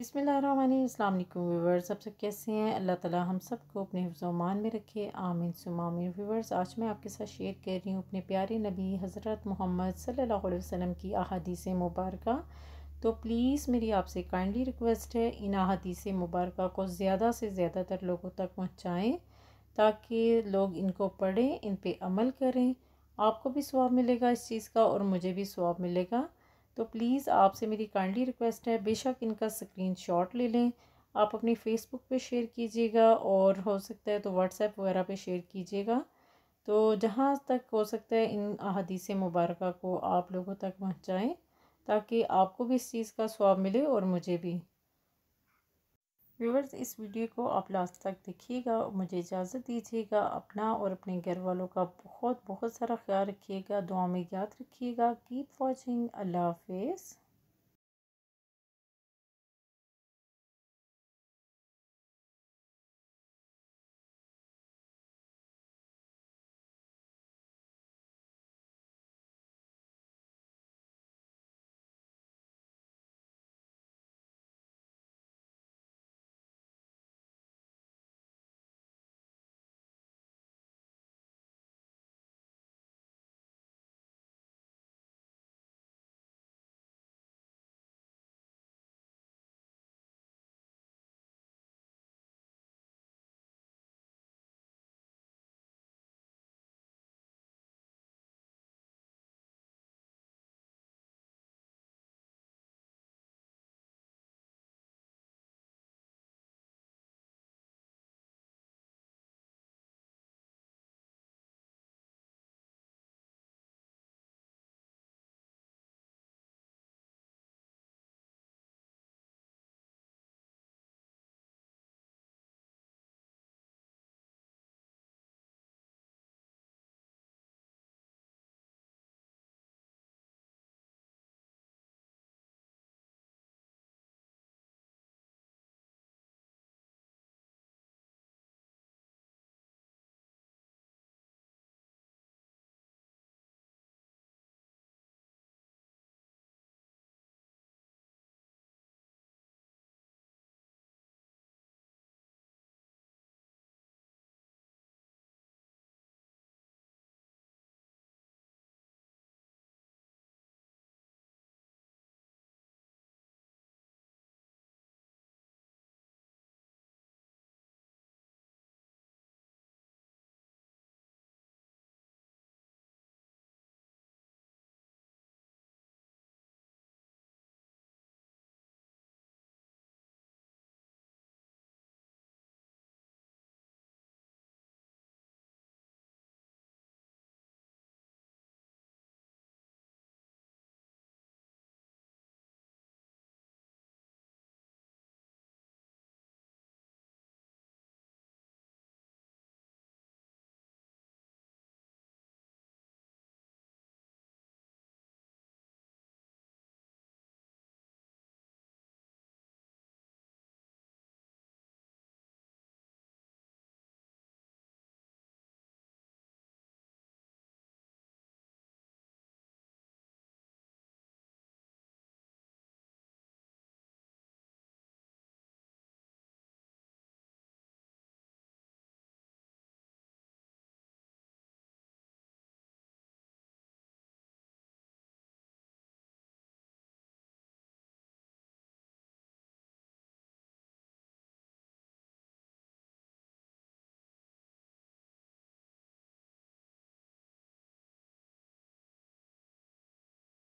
बसमिलीम viewers अब सब कैसे हैं अल्लाह ताला हम सब को अपने मान में रखे आमिन सुमामीन व्यूवर्स आज मैं आपके साथ शेयर कर रही हूँ अपने प्यारे नबी हज़रत मोहम्मद सल्लल्लाहु अलैहि वसल्लम की अहादीस मुबारक तो प्लीज़ मेरी आपसे काइंडली रिक्वेस्ट है इन अहादीस मुबारक को ज़्यादा से ज़्यादातर लोगों तक पहुँचाएँ ताकि लोग इनको पढ़ें इन पर अमल करें आपको भी स्वाब मिलेगा इस चीज़ का और मुझे भी स्वाब मिलेगा तो प्लीज़ आपसे मेरी काइंडली रिक्वेस्ट है बेशक इनका स्क्रीन शॉट ले लें आप अपनी फ़ेसबुक पे शेयर कीजिएगा और हो सकता है तो व्हाट्सएप वगैरह पे शेयर कीजिएगा तो जहाँ तक हो सकता है इन अदीस मुबारक को आप लोगों तक पहुँचाएँ ताकि आपको भी इस चीज़ का स्वाब मिले और मुझे भी व्यूवर्स इस वीडियो को आप लास्ट तक देखिएगा मुझे इजाज़त दीजिएगा अपना और अपने घर वालों का बहुत बहुत सारा ख्याल रखिएगा दुआ में याद रखिएगा कीप वॉचिंग अल्लाह हाफिज़